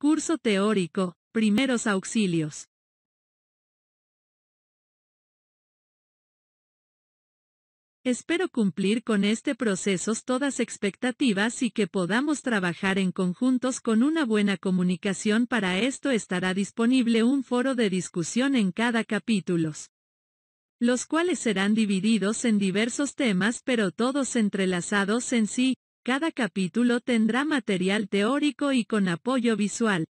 Curso teórico, primeros auxilios. Espero cumplir con este proceso todas expectativas y que podamos trabajar en conjuntos con una buena comunicación. Para esto estará disponible un foro de discusión en cada capítulo, los cuales serán divididos en diversos temas pero todos entrelazados en sí. Cada capítulo tendrá material teórico y con apoyo visual.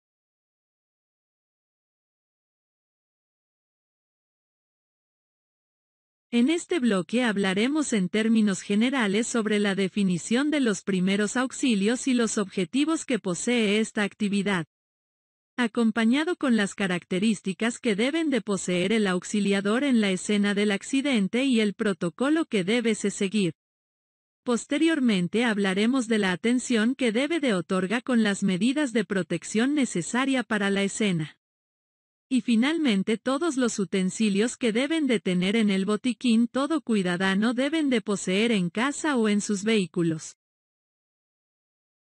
En este bloque hablaremos en términos generales sobre la definición de los primeros auxilios y los objetivos que posee esta actividad. Acompañado con las características que deben de poseer el auxiliador en la escena del accidente y el protocolo que debe se seguir. Posteriormente hablaremos de la atención que debe de otorgar con las medidas de protección necesaria para la escena. Y finalmente todos los utensilios que deben de tener en el botiquín todo cuidadano deben de poseer en casa o en sus vehículos.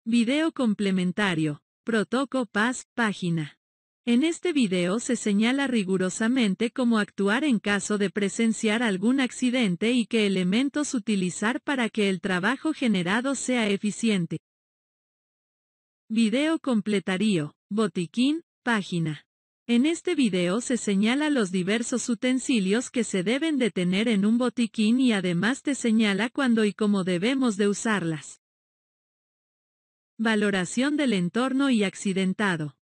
Video complementario. Protoco Paz, página. En este video se señala rigurosamente cómo actuar en caso de presenciar algún accidente y qué elementos utilizar para que el trabajo generado sea eficiente. Video completarío, botiquín, página. En este video se señala los diversos utensilios que se deben de tener en un botiquín y además te señala cuándo y cómo debemos de usarlas. Valoración del entorno y accidentado.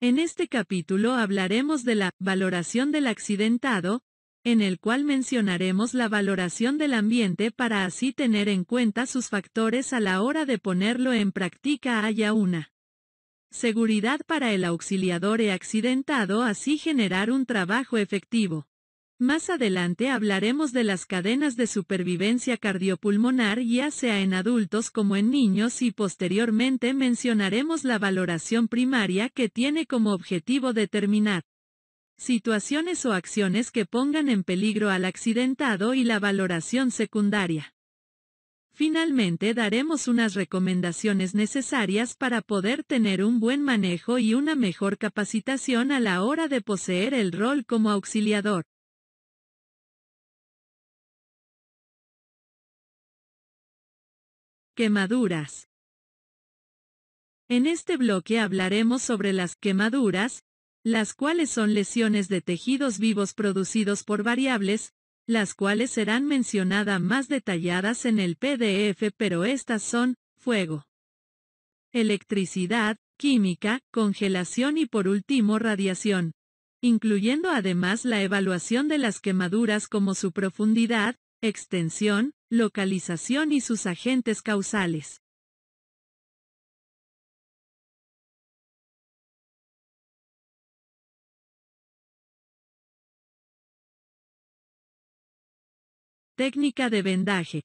En este capítulo hablaremos de la valoración del accidentado, en el cual mencionaremos la valoración del ambiente para así tener en cuenta sus factores a la hora de ponerlo en práctica haya una. Seguridad para el auxiliador e accidentado así generar un trabajo efectivo. Más adelante hablaremos de las cadenas de supervivencia cardiopulmonar ya sea en adultos como en niños y posteriormente mencionaremos la valoración primaria que tiene como objetivo determinar situaciones o acciones que pongan en peligro al accidentado y la valoración secundaria. Finalmente daremos unas recomendaciones necesarias para poder tener un buen manejo y una mejor capacitación a la hora de poseer el rol como auxiliador. Quemaduras. En este bloque hablaremos sobre las quemaduras, las cuales son lesiones de tejidos vivos producidos por variables, las cuales serán mencionadas más detalladas en el PDF pero estas son, fuego, electricidad, química, congelación y por último radiación, incluyendo además la evaluación de las quemaduras como su profundidad, extensión, localización y sus agentes causales. Técnica de vendaje.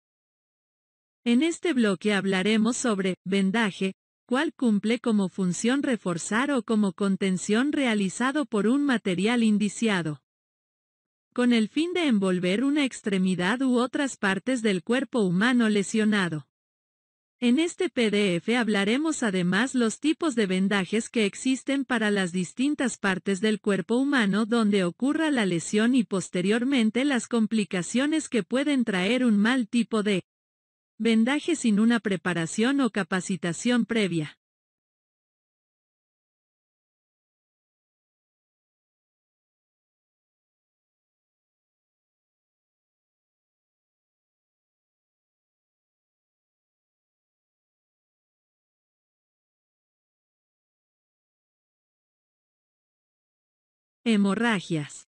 En este bloque hablaremos sobre vendaje, cuál cumple como función reforzar o como contención realizado por un material indiciado con el fin de envolver una extremidad u otras partes del cuerpo humano lesionado. En este PDF hablaremos además los tipos de vendajes que existen para las distintas partes del cuerpo humano donde ocurra la lesión y posteriormente las complicaciones que pueden traer un mal tipo de vendaje sin una preparación o capacitación previa. Hemorragias.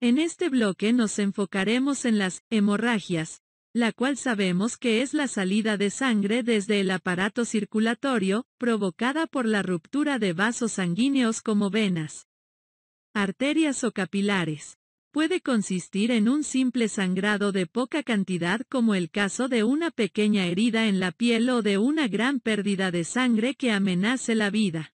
En este bloque nos enfocaremos en las hemorragias, la cual sabemos que es la salida de sangre desde el aparato circulatorio, provocada por la ruptura de vasos sanguíneos como venas, arterias o capilares. Puede consistir en un simple sangrado de poca cantidad como el caso de una pequeña herida en la piel o de una gran pérdida de sangre que amenace la vida.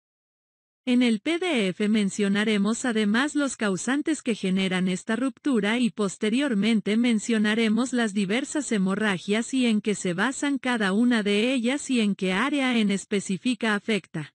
En el PDF mencionaremos además los causantes que generan esta ruptura y posteriormente mencionaremos las diversas hemorragias y en qué se basan cada una de ellas y en qué área en específica afecta.